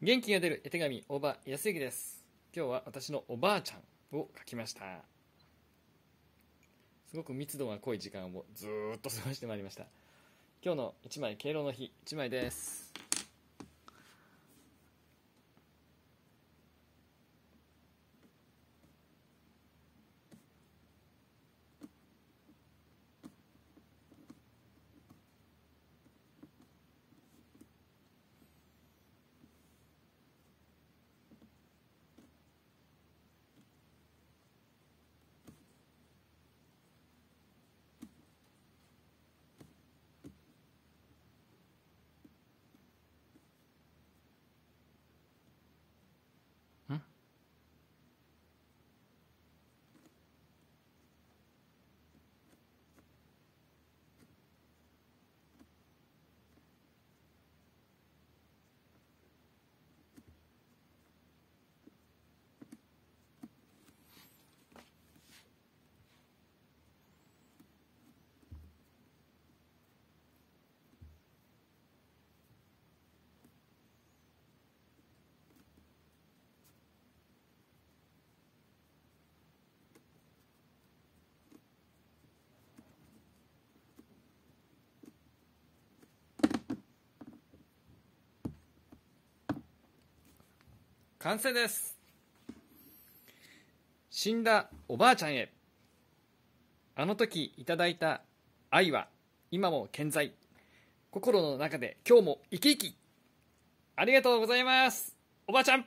元気が出る絵手紙大場康之です今日は私のおばあちゃんを描きましたすごく密度が濃い時間をずっと過ごしてまいりました今日の一枚敬老の日一枚です完成です死んだおばあちゃんへあの時いただいた愛は今も健在心の中で今日も生き生きありがとうございますおばあちゃん